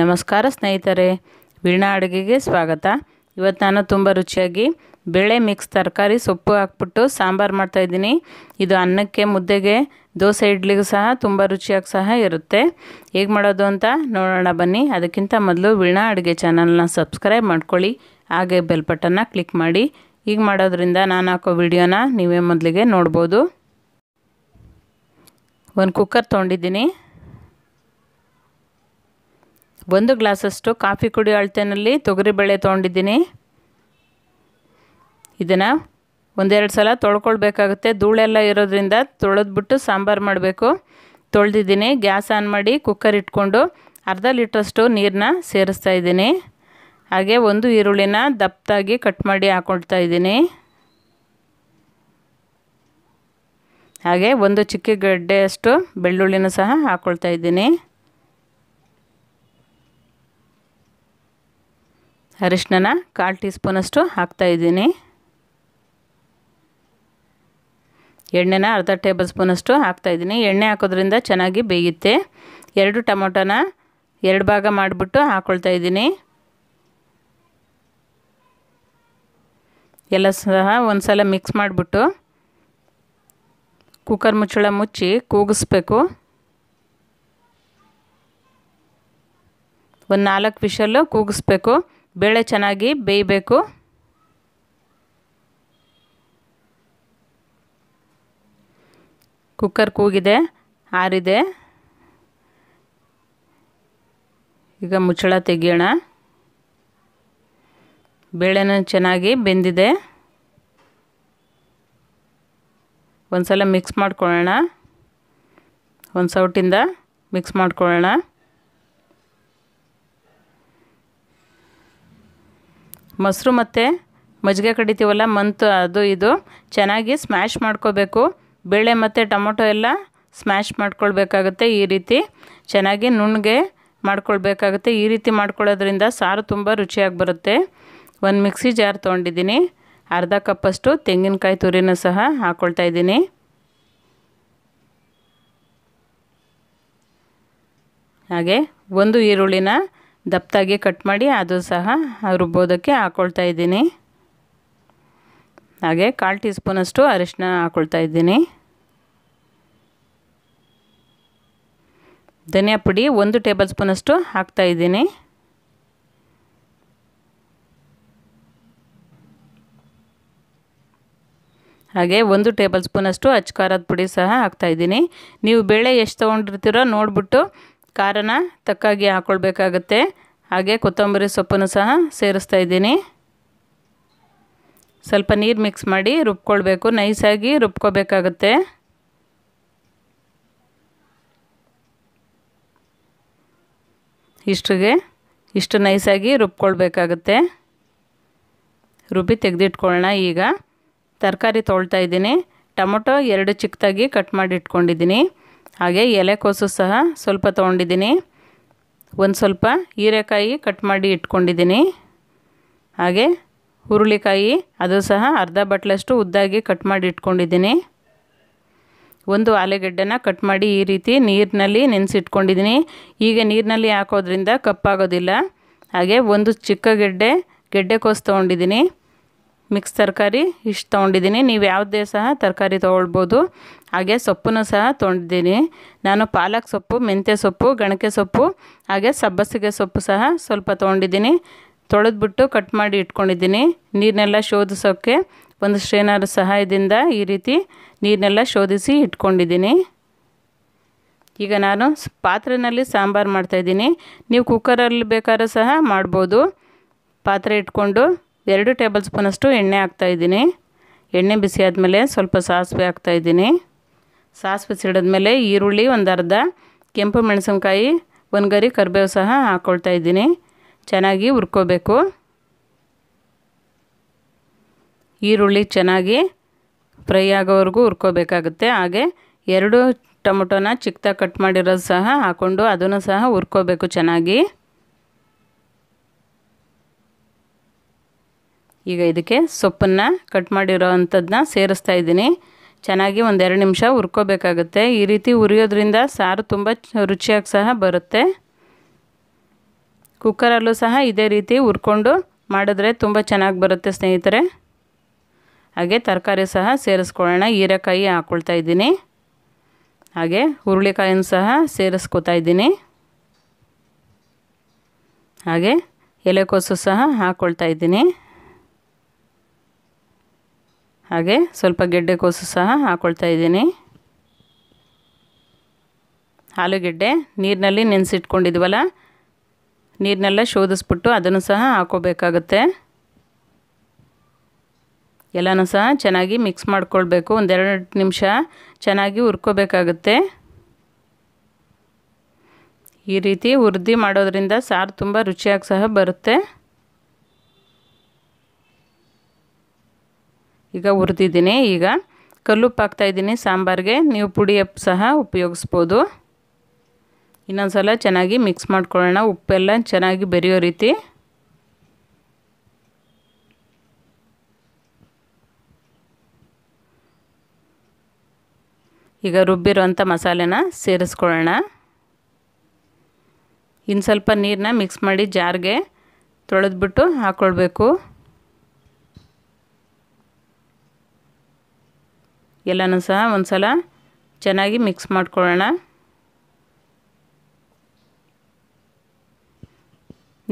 ನಮಸ್ಕಾರ ಸ್ನೇಹಿತರೆ ವೀಣಾ ಅಡುಗೆಗೆ ಸ್ವಾಗತ ಇವತ್ತು ನಾನು ತುಂಬ ರುಚಿಯಾಗಿ ಬೇಳೆ ಮಿಕ್ಸ್ ತರಕಾರಿ ಸೊಪ್ಪು ಹಾಕ್ಬಿಟ್ಟು ಸಾಂಬಾರು ಮಾಡ್ತಾಯಿದ್ದೀನಿ ಇದು ಅನ್ನಕ್ಕೆ ಮುದ್ದೆಗೆ ದೋಸೆ ಇಡ್ಲಿಗೂ ಸಹ ತುಂಬ ರುಚಿಯಾಗಿ ಸಹ ಇರುತ್ತೆ ಹೇಗೆ ಮಾಡೋದು ಅಂತ ನೋಡೋಣ ಬನ್ನಿ ಅದಕ್ಕಿಂತ ಮೊದಲು ವೀಣಾ ಅಡುಗೆ ಚಾನಲ್ನ ಸಬ್ಸ್ಕ್ರೈಬ್ ಮಾಡ್ಕೊಳ್ಳಿ ಹಾಗೆ ಬೆಲ್ ಬಟನ್ನ ಕ್ಲಿಕ್ ಮಾಡಿ ಈಗ ಮಾಡೋದ್ರಿಂದ ನಾನು ಹಾಕೋ ವಿಡಿಯೋನ ನೀವೇ ಮೊದಲಿಗೆ ನೋಡ್ಬೋದು ಒಂದು ಕುಕ್ಕರ್ ತೊಗೊಂಡಿದ್ದೀನಿ ಒಂದು ಗ್ಲಾಸಷ್ಟು ಕಾಫಿ ಕುಡಿ ಅಳತೆಯಲ್ಲಿ ತೊಗರಿಬೇಳೆ ತೊಗೊಂಡಿದ್ದೀನಿ ಇದನ್ನು ಒಂದೆರಡು ಸಲ ತೊಳ್ಕೊಳ್ಬೇಕಾಗುತ್ತೆ ಧೂಳೆಲ್ಲ ಇರೋದ್ರಿಂದ ತೊಳೆದ್ಬಿಟ್ಟು ಸಾಂಬಾರು ಮಾಡಬೇಕು ತೊಳೆದಿದ್ದೀನಿ ಗ್ಯಾಸ್ ಆನ್ ಮಾಡಿ ಕುಕ್ಕರ್ ಇಟ್ಕೊಂಡು ಅರ್ಧ ಲೀಟ್ರಷ್ಟು ನೀರನ್ನ ಸೇರಿಸ್ತಾ ಇದ್ದೀನಿ ಹಾಗೆ ಒಂದು ಈರುಳ್ಳಿನ ದಪ್ಪದಾಗಿ ಕಟ್ ಮಾಡಿ ಹಾಕೊಳ್ತಾ ಇದ್ದೀನಿ ಹಾಗೆ ಒಂದು ಚಿಕ್ಕ ಗಡ್ಡೆಯಷ್ಟು ಬೆಳ್ಳುಳ್ಳಿನ ಸಹ ಹಾಕ್ಕೊಳ್ತಾ ಇದ್ದೀನಿ ಅರಿಶಿನ ಕಾಲು ಟೀ ಸ್ಪೂನಷ್ಟು ಹಾಕ್ತಾಯಿದ್ದೀನಿ ಎಣ್ಣೆನ ಅರ್ಧ ಟೇಬಲ್ ಸ್ಪೂನಷ್ಟು ಹಾಕ್ತಾಯಿದ್ದೀನಿ ಎಣ್ಣೆ ಹಾಕೋದ್ರಿಂದ ಚೆನ್ನಾಗಿ ಬೇಯುತ್ತೆ ಎರಡು ಟೊಮೊಟೊನ ಎರಡು ಭಾಗ ಮಾಡಿಬಿಟ್ಟು ಹಾಕ್ಕೊಳ್ತಾ ಇದ್ದೀನಿ ಎಲ್ಲ ಸಹ ಒಂದು ಸಲ ಮಿಕ್ಸ್ ಮಾಡಿಬಿಟ್ಟು ಕುಕ್ಕರ್ ಮುಚ್ಚಳ ಮುಚ್ಚಿ ಕೂಗಿಸ್ಬೇಕು ಒಂದು ನಾಲ್ಕು ವಿಷಲ್ಲು ಕೂಗಿಸ್ಬೇಕು ಬೇಳೆ ಚೆನ್ನಾಗಿ ಬೇಯಬೇಕು ಕುಕ್ಕರ್ ಕೂಗಿದೆ ಆರಿದೆ ಈಗ ಮುಚ್ಚಳ ತೆಗಿಯೋಣ ಬೇಳೆನ ಚೆನ್ನಾಗಿ ಬೆಂದಿದೆ ಒಂದು ಸಲ ಮಿಕ್ಸ್ ಮಾಡ್ಕೊಳ್ಳೋಣ ಒಂದು ಸೌಟಿಂದ ಮಿಕ್ಸ್ ಮಾಡ್ಕೊಳ್ಳೋಣ ಮೊಸರು ಮತ್ತು ಮಜ್ಜಿಗೆ ಕಡಿತೀವಲ್ಲ ಮಂತು ಅದು ಇದು ಚೆನ್ನಾಗಿ ಸ್ಮ್ಯಾಶ್ ಮಾಡ್ಕೋಬೇಕು ಬೇಳೆ ಮತ್ತು ಟೊಮೊಟೊ ಎಲ್ಲ ಸ್ಮ್ಯಾಶ್ ಮಾಡ್ಕೊಳ್ಬೇಕಾಗುತ್ತೆ ಈ ರೀತಿ ಚೆನ್ನಾಗಿ ನುಣ್ಣಗೆ ಮಾಡ್ಕೊಳ್ಬೇಕಾಗುತ್ತೆ ಈ ರೀತಿ ಮಾಡ್ಕೊಳ್ಳೋದ್ರಿಂದ ಸಾರು ತುಂಬ ರುಚಿಯಾಗಿ ಬರುತ್ತೆ ಒಂದು ಮಿಕ್ಸಿ ಜಾರ್ ತೊಗೊಂಡಿದ್ದೀನಿ ಅರ್ಧ ಕಪ್ಪಷ್ಟು ತೆಂಗಿನಕಾಯಿ ತುರಿನ ಸಹ ಹಾಕ್ಕೊಳ್ತಾ ಇದ್ದೀನಿ ಹಾಗೆ ಒಂದು ಈರುಳ್ಳಿನ ದಪ್ಪಾಗೆ ಕಟ್ ಮಾಡಿ ಅದು ಸಹ ರುಬ್ಬೋದಕ್ಕೆ ಹಾಕ್ಕೊಳ್ತಾ ಇದ್ದೀನಿ ಹಾಗೆ ಕಾಲು ಟೀ ಸ್ಪೂನಷ್ಟು ಅರಿಶಿನ ಹಾಕ್ಕೊಳ್ತಾ ಇದ್ದೀನಿ ಧನಿಯಾ ಪುಡಿ ಒಂದು ಟೇಬಲ್ ಸ್ಪೂನಷ್ಟು ಹಾಕ್ತಾ ಇದ್ದೀನಿ ಹಾಗೆ ಒಂದು ಟೇಬಲ್ ಸ್ಪೂನಷ್ಟು ಅಚ್ಚ ಖಾರದ ಪುಡಿ ಸಹ ಹಾಕ್ತಾಯಿದ್ದೀನಿ ನೀವು ಬೇಳೆ ಎಷ್ಟು ತೊಗೊಂಡಿರ್ತೀರೋ ನೋಡಿಬಿಟ್ಟು ಖಾರನ ತಕ್ಕಾಗಿ ಹಾಕ್ಕೊಳ್ಬೇಕಾಗತ್ತೆ ಹಾಗೆ ಕೊತ್ತಂಬರಿ ಸೊಪ್ಪನ್ನು ಸಹ ಸೇರಿಸ್ತಾ ಇದ್ದೀನಿ ಸ್ವಲ್ಪ ನೀರು ಮಿಕ್ಸ್ ಮಾಡಿ ರುಬ್ಕೊಳ್ಬೇಕು ನೈಸಾಗಿ ರುಬ್ಕೋಬೇಕಾಗತ್ತೆ ಇಷ್ಟಿಗೆ ಇಷ್ಟು ನೈಸಾಗಿ ರುಬ್ಕೊಳ್ಬೇಕಾಗತ್ತೆ ರುಬ್ಬಿ ತೆಗೆದಿಟ್ಕೊಳ್ಳೋಣ ಈಗ ತರಕಾರಿ ತೊಳ್ತಾ ಇದ್ದೀನಿ ಟೊಮೊಟೊ ಎರಡು ಚಿಕ್ಕದಾಗಿ ಕಟ್ ಮಾಡಿ ಇಟ್ಕೊಂಡಿದ್ದೀನಿ ಹಾಗೆ ಎಲೆಕೋಸು ಸಹ ಸ್ವಲ್ಪ ತೊಗೊಂಡಿದ್ದೀನಿ ಒಂದು ಸ್ವಲ್ಪ ಹೀರೆಕಾಯಿ ಕಟ್ ಮಾಡಿ ಇಟ್ಕೊಂಡಿದ್ದೀನಿ ಹಾಗೆ ಹುರುಳಿಕಾಯಿ ಅದು ಸಹ ಅರ್ಧ ಬಟ್ಲಷ್ಟು ಉದ್ದಾಗಿ ಕಟ್ ಮಾಡಿ ಇಟ್ಕೊಂಡಿದ್ದೀನಿ ಒಂದು ಆಲೂಗೆಡ್ಡೆನ ಕಟ್ ಮಾಡಿ ಈ ರೀತಿ ನೀರಿನಲ್ಲಿ ನೆನೆಸಿಟ್ಕೊಂಡಿದ್ದೀನಿ ಈಗ ನೀರಿನಲ್ಲಿ ಹಾಕೋದ್ರಿಂದ ಕಪ್ಪಾಗೋದಿಲ್ಲ ಹಾಗೆ ಒಂದು ಚಿಕ್ಕ ಗೆಡ್ಡೆ ಕೋಸು ತೊಗೊಂಡಿದ್ದೀನಿ ಮಿಕ್ಸ್ ತರಕಾರಿ ಇಷ್ಟು ತೊಗೊಂಡಿದ್ದೀನಿ ನೀವು ಯಾವುದೇ ಸಹ ತರಕಾರಿ ತೊಗೊಳ್ಬೋದು ಹಾಗೆ ಸೊಪ್ಪನ್ನು ಸಹ ತೊಗೊಂಡಿದ್ದೀನಿ ನಾನು ಪಾಲಕ್ ಸೊಪ್ಪು ಮೆಂತ್ಯ ಸೊಪ್ಪು ಗಣಕೆ ಸೊಪ್ಪು ಹಾಗೆ ಸಬ್ಬಸಿಗೆ ಸೊಪ್ಪು ಸಹ ಸ್ವಲ್ಪ ತೊಗೊಂಡಿದ್ದೀನಿ ತೊಳೆದ್ಬಿಟ್ಟು ಕಟ್ ಮಾಡಿ ಇಟ್ಕೊಂಡಿದ್ದೀನಿ ನೀರನ್ನೆಲ್ಲ ಶೋಧಿಸೋಕ್ಕೆ ಒಂದು ಸ್ಟ್ರೇನರ್ ಸಹಾಯದಿಂದ ಈ ರೀತಿ ನೀರನ್ನೆಲ್ಲ ಶೋಧಿಸಿ ಇಟ್ಕೊಂಡಿದ್ದೀನಿ ಈಗ ನಾನು ಪಾತ್ರೆಯಲ್ಲಿ ಸಾಂಬಾರು ಮಾಡ್ತಾಯಿದ್ದೀನಿ ನೀವು ಕುಕ್ಕರಲ್ಲಿ ಬೇಕಾದ್ರೂ ಸಹ ಮಾಡ್ಬೋದು ಪಾತ್ರೆ ಇಟ್ಕೊಂಡು ಎರಡು ಟೇಬಲ್ ಸ್ಪೂನಷ್ಟು ಎಣ್ಣೆ ಹಾಕ್ತಾಯಿದ್ದೀನಿ ಎಣ್ಣೆ ಬಿಸಿ ಆದಮೇಲೆ ಸ್ವಲ್ಪ ಸಾಸಿವೆ ಹಾಕ್ತಾಯಿದ್ದೀನಿ ಸಾಸಿವೆ ಸಿಡಿದ್ಮೇಲೆ ಈರುಳ್ಳಿ ಒಂದು ಅರ್ಧ ಕೆಂಪು ಮೆಣಸಿನ್ಕಾಯಿ ಒಂದು ಗರಿ ಕರಿಬೇವು ಸಹ ಹಾಕ್ಕೊಳ್ತಾ ಇದ್ದೀನಿ ಚೆನ್ನಾಗಿ ಹುರ್ಕೋಬೇಕು ಈರುಳ್ಳಿ ಚೆನ್ನಾಗಿ ಫ್ರೈ ಆಗೋವರೆಗೂ ಹುರ್ಕೋಬೇಕಾಗುತ್ತೆ ಹಾಗೆ ಎರಡು ಟೊಮೊಟೊನ ಚಿಕ್ಕದಾಗಿ ಕಟ್ ಮಾಡಿರೋದು ಸಹ ಹಾಕ್ಕೊಂಡು ಅದನ್ನು ಸಹ ಹುರ್ಕೋಬೇಕು ಚೆನ್ನಾಗಿ ಈಗ ಇದಕ್ಕೆ ಸೊಪ್ಪನ್ನು ಕಟ್ ಮಾಡಿರೋ ಅಂಥದ್ದನ್ನ ಸೇರಿಸ್ತಾ ಇದ್ದೀನಿ ಚೆನ್ನಾಗಿ ಒಂದೆರಡು ನಿಮಿಷ ಹುರ್ಕೋಬೇಕಾಗುತ್ತೆ ಈ ರೀತಿ ಉರಿಯೋದ್ರಿಂದ ಸಾರು ತುಂಬ ರುಚಿಯಾಗಿ ಸಹ ಬರುತ್ತೆ ಕುಕ್ಕರಲ್ಲೂ ಸಹ ಇದೇ ರೀತಿ ಹುರ್ಕೊಂಡು ಮಾಡಿದ್ರೆ ತುಂಬ ಚೆನ್ನಾಗಿ ಬರುತ್ತೆ ಸ್ನೇಹಿತರೆ ಹಾಗೆ ತರಕಾರಿ ಸಹ ಸೇರಿಸ್ಕೊಳ್ಳೋಣ ಹೀರೆಕಾಯಿ ಹಾಕ್ಕೊಳ್ತಾ ಇದ್ದೀನಿ ಹಾಗೆ ಹುರುಳಿಕಾಯನ್ನು ಸಹ ಸೇರಿಸ್ಕೊತಾ ಇದ್ದೀನಿ ಹಾಗೆ ಎಲೆಕೋಸು ಸಹ ಹಾಕ್ಕೊಳ್ತಾ ಇದ್ದೀನಿ ಹಾಗೆ ಸ್ವಲ್ಪ ಗೆಡ್ಡೆ ಕೋಸು ಸಹ ಹಾಕ್ಕೊಳ್ತಾ ಇದ್ದೀನಿ ಆಲೂಗೆಡ್ಡೆ ನೀರಿನಲ್ಲಿ ನೆನೆಸಿಟ್ಕೊಂಡಿದ್ವಲ್ಲ ನೀರನ್ನೆಲ್ಲ ಶೋಧಿಸ್ಬಿಟ್ಟು ಅದನ್ನು ಸಹ ಹಾಕೋಬೇಕಾಗುತ್ತೆ ಎಲ್ಲನೂ ಸಹ ಚೆನ್ನಾಗಿ ಮಿಕ್ಸ್ ಮಾಡ್ಕೊಳ್ಬೇಕು ಒಂದೆರಡು ನಿಮಿಷ ಚೆನ್ನಾಗಿ ಹುರ್ಕೋಬೇಕಾಗುತ್ತೆ ಈ ರೀತಿ ಹುರ್ದಿ ಮಾಡೋದ್ರಿಂದ ಸಾರು ತುಂಬ ರುಚಿಯಾಗಿ ಸಹ ಬರುತ್ತೆ ಈಗ ಹುರಿದಿದ್ದೀನಿ ಈಗ ಕಲ್ಲುಪ್ಪು ಹಾಕ್ತಾಯಿದ್ದೀನಿ ಸಾಂಬಾರಿಗೆ ನೀವು ಪುಡಿ ಸಹ ಉಪಯೋಗಿಸ್ಬೋದು ಇನ್ನೊಂದು ಸಲ ಚೆನ್ನಾಗಿ ಮಿಕ್ಸ್ ಮಾಡ್ಕೊಳ್ಳೋಣ ಉಪ್ಪೆಲ್ಲ ಚೆನ್ನಾಗಿ ಬೆರೆಯೋ ರೀತಿ ಈಗ ರುಬ್ಬಿರೋಂಥ ಮಸಾಲೆನ ಸೇರಿಸ್ಕೊಳ್ಳೋಣ ಇನ್ನು ಸ್ವಲ್ಪ ನೀರನ್ನ ಮಿಕ್ಸ್ ಮಾಡಿ ಜಾರ್ಗೆ ತೊಳೆದ್ಬಿಟ್ಟು ಹಾಕ್ಕೊಳ್ಬೇಕು ಎಲ್ಲನೂ ಸಹ ಒಂದು ಸಲ ಚೆನ್ನಾಗಿ ಮಿಕ್ಸ್ ಮಾಡ್ಕೊಳ್ಳೋಣ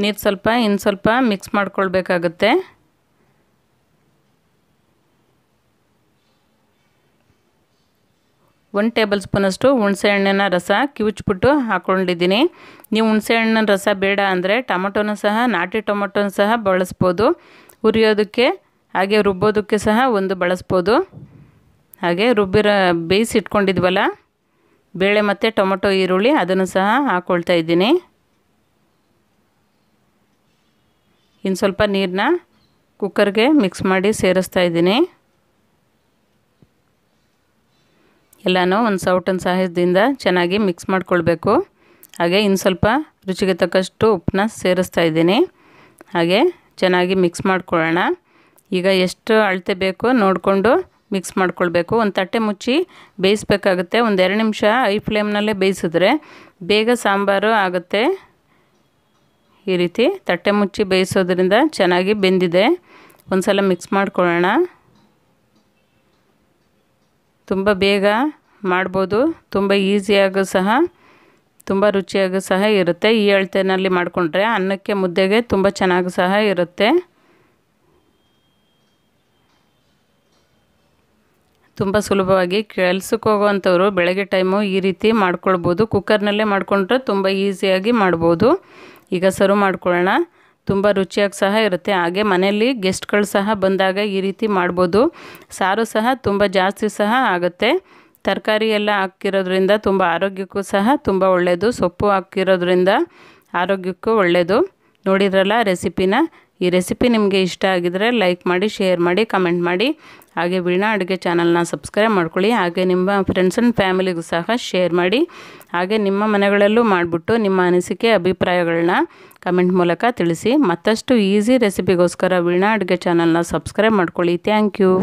ನೀರು ಸ್ವಲ್ಪ ಇನ್ನು ಸ್ವಲ್ಪ ಮಿಕ್ಸ್ ಮಾಡ್ಕೊಳ್ಬೇಕಾಗತ್ತೆ ಒನ್ ಟೇಬಲ್ ಸ್ಪೂನಷ್ಟು ಹುಣಸೆಹಣ್ಣಿನ ರಸ ಕಿವುಚ್ಬಿಟ್ಟು ಹಾಕ್ಕೊಂಡಿದ್ದೀನಿ ನೀವು ಹುಣಸೆಹಣ್ಣಿನ ರಸ ಬೇಡ ಅಂದರೆ ಟೊಮೊಟೊನೂ ಸಹ ನಾಟಿ ಟೊಮೊಟೊನೂ ಸಹ ಬಳಸ್ಬೋದು ಹುರಿಯೋದಕ್ಕೆ ಹಾಗೆ ರುಬ್ಬೋದಕ್ಕೆ ಸಹ ಒಂದು ಬಳಸ್ಬೋದು ಹಾಗೆ ರುಬ್ಬಿರೋ ಬೇಯಿಸಿಟ್ಕೊಂಡಿದ್ವಲ್ಲ ಬೇಳೆ ಮತ್ತು ಟೊಮೊಟೊ ಈರುಳ್ಳಿ ಅದನ್ನು ಸಹ ಹಾಕ್ಕೊಳ್ತಾ ಇದ್ದೀನಿ ಇನ್ನು ಸ್ವಲ್ಪ ನೀರನ್ನ ಕುಕ್ಕರ್ಗೆ ಮಿಕ್ಸ್ ಮಾಡಿ ಸೇರಿಸ್ತಾ ಇದ್ದೀನಿ ಎಲ್ಲನೂ ಒಂದು ಸೌಟನ್ ಸಹಾಯದಿಂದ ಚೆನ್ನಾಗಿ ಮಿಕ್ಸ್ ಮಾಡಿಕೊಳ್ಬೇಕು ಹಾಗೆ ಇನ್ನು ಸ್ವಲ್ಪ ರುಚಿಗೆ ತಕ್ಕಷ್ಟು ಉಪ್ಪನ್ನ ಸೇರಿಸ್ತಾ ಇದ್ದೀನಿ ಹಾಗೆ ಚೆನ್ನಾಗಿ ಮಿಕ್ಸ್ ಮಾಡ್ಕೊಳ್ಳೋಣ ಈಗ ಎಷ್ಟು ಅಳತೆ ಬೇಕೋ ನೋಡಿಕೊಂಡು ಮಿಕ್ಸ್ ಮಾಡ್ಕೊಳ್ಬೇಕು ಒಂದು ತಟ್ಟೆ ಮುಚ್ಚಿ ಬೇಯಿಸ್ಬೇಕಾಗುತ್ತೆ ಒಂದು ಎರಡು ನಿಮಿಷ ಐ ಫ್ಲೇಮ್ನಲ್ಲೇ ಬೇಯಿಸಿದ್ರೆ ಬೇಗ ಸಾಂಬಾರು ಆಗುತ್ತೆ ಈ ರೀತಿ ತಟ್ಟೆ ಮುಚ್ಚಿ ಬೇಯಿಸೋದ್ರಿಂದ ಚೆನ್ನಾಗಿ ಬೆಂದಿದೆ ಒಂದು ಸಲ ಮಿಕ್ಸ್ ಮಾಡ್ಕೊಳ್ಳೋಣ ತುಂಬ ಬೇಗ ಮಾಡ್ಬೋದು ತುಂಬ ಈಸಿಯಾಗೂ ಸಹ ತುಂಬ ರುಚಿಯಾಗೂ ಸಹ ಇರುತ್ತೆ ಈ ಅಳತೆನಲ್ಲಿ ಮಾಡಿಕೊಂಡ್ರೆ ಅನ್ನಕ್ಕೆ ಮುದ್ದೆಗೆ ತುಂಬ ಚೆನ್ನಾಗೂ ಸಹ ಇರುತ್ತೆ ತುಂಬ ಸುಲಭವಾಗಿ ಕೆಲ್ಸಕ್ಕೆ ಹೋಗುವಂಥವ್ರು ಬೆಳಗ್ಗೆ ಟೈಮು ಈ ರೀತಿ ಮಾಡ್ಕೊಳ್ಬೋದು ಕುಕ್ಕರ್ನಲ್ಲೇ ಮಾಡಿಕೊಂಡ್ರೆ ತುಂಬ ಈಸಿಯಾಗಿ ಮಾಡ್ಬೋದು ಈಗ ಸರ್ವ್ ಮಾಡ್ಕೊಳ್ಳೋಣ ತುಂಬ ರುಚಿಯಾಗಿ ಸಹ ಇರುತ್ತೆ ಹಾಗೆ ಮನೆಯಲ್ಲಿ ಗೆಸ್ಟ್ಗಳು ಸಹ ಬಂದಾಗ ಈ ರೀತಿ ಮಾಡ್ಬೋದು ಸಾರು ಸಹ ತುಂಬ ಜಾಸ್ತಿ ಸಹ ಆಗುತ್ತೆ ತರಕಾರಿ ಎಲ್ಲ ಹಾಕಿರೋದ್ರಿಂದ ತುಂಬ ಆರೋಗ್ಯಕ್ಕೂ ಸಹ ತುಂಬ ಒಳ್ಳೆಯದು ಸೊಪ್ಪು ಹಾಕಿರೋದ್ರಿಂದ ಆರೋಗ್ಯಕ್ಕೂ ಒಳ್ಳೆಯದು ನೋಡಿದ್ರಲ್ಲ ರೆಸಿಪಿನ ಈ ರೆಸಿಪಿ ನಿಮಗೆ ಇಷ್ಟ ಆಗಿದರೆ ಲೈಕ್ ಮಾಡಿ ಶೇರ್ ಮಾಡಿ ಕಮೆಂಟ್ ಮಾಡಿ ಹಾಗೆ ವೀಣಾ ಅಡುಗೆ ಚಾನಲ್ನ ಸಬ್ಸ್ಕ್ರೈಬ್ ಮಾಡ್ಕೊಳ್ಳಿ ಹಾಗೆ ನಿಮ್ಮ ಫ್ರೆಂಡ್ಸ್ ಆ್ಯಂಡ್ ಫ್ಯಾಮಿಲಿಗೂ ಸಹ ಶೇರ್ ಮಾಡಿ ಹಾಗೆ ನಿಮ್ಮ ಮನೆಗಳಲ್ಲೂ ಮಾಡಿಬಿಟ್ಟು ನಿಮ್ಮ ಅನಿಸಿಕೆ ಅಭಿಪ್ರಾಯಗಳನ್ನ ಕಮೆಂಟ್ ಮೂಲಕ ತಿಳಿಸಿ ಮತ್ತಷ್ಟು ಈಸಿ ರೆಸಿಪಿಗೋಸ್ಕರ ವೀಣಾ ಅಡುಗೆ ಚಾನಲ್ನ ಸಬ್ಸ್ಕ್ರೈಬ್ ಮಾಡ್ಕೊಳ್ಳಿ ಥ್ಯಾಂಕ್ ಯು